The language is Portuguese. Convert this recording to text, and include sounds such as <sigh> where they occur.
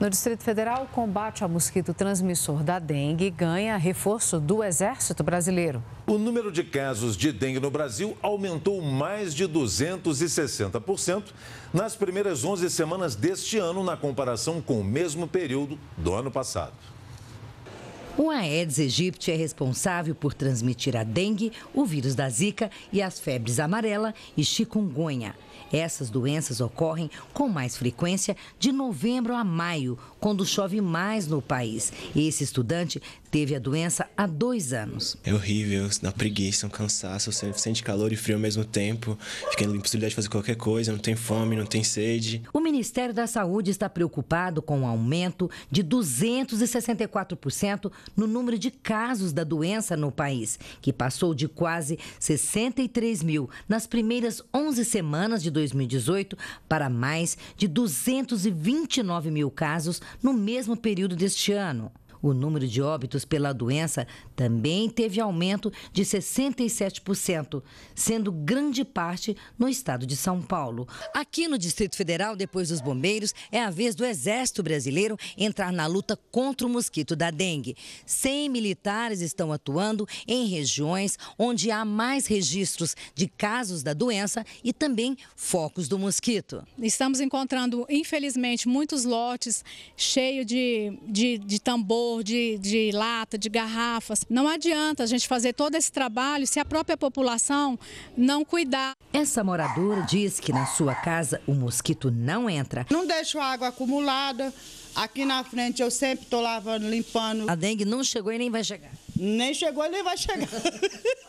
No Distrito Federal, o combate ao mosquito transmissor da dengue ganha reforço do Exército Brasileiro. O número de casos de dengue no Brasil aumentou mais de 260% nas primeiras 11 semanas deste ano, na comparação com o mesmo período do ano passado. O Aedes aegypti é responsável por transmitir a dengue, o vírus da zika e as febres amarela e chikungunya. Essas doenças ocorrem com mais frequência de novembro a maio, quando chove mais no país. Esse estudante teve a doença há dois anos. É horrível, dá preguiça, um cansaço, você sente calor e frio ao mesmo tempo, fica impossibilidade de fazer qualquer coisa, não tem fome, não tem sede. O Ministério da Saúde está preocupado com o um aumento de 264% no número de casos da doença no país, que passou de quase 63 mil nas primeiras 11 semanas de 2018 para mais de 229 mil casos no mesmo período deste ano. O número de óbitos pela doença também teve aumento de 67%, sendo grande parte no estado de São Paulo. Aqui no Distrito Federal, depois dos bombeiros, é a vez do Exército Brasileiro entrar na luta contra o mosquito da dengue. 100 militares estão atuando em regiões onde há mais registros de casos da doença e também focos do mosquito. Estamos encontrando, infelizmente, muitos lotes cheios de, de, de tambor de, de lata, de garrafas. Não adianta a gente fazer todo esse trabalho se a própria população não cuidar. Essa moradora diz que na sua casa o mosquito não entra. Não deixo água acumulada. Aqui na frente eu sempre estou lavando, limpando. A dengue não chegou e nem vai chegar. Nem chegou e nem vai chegar. <laughs>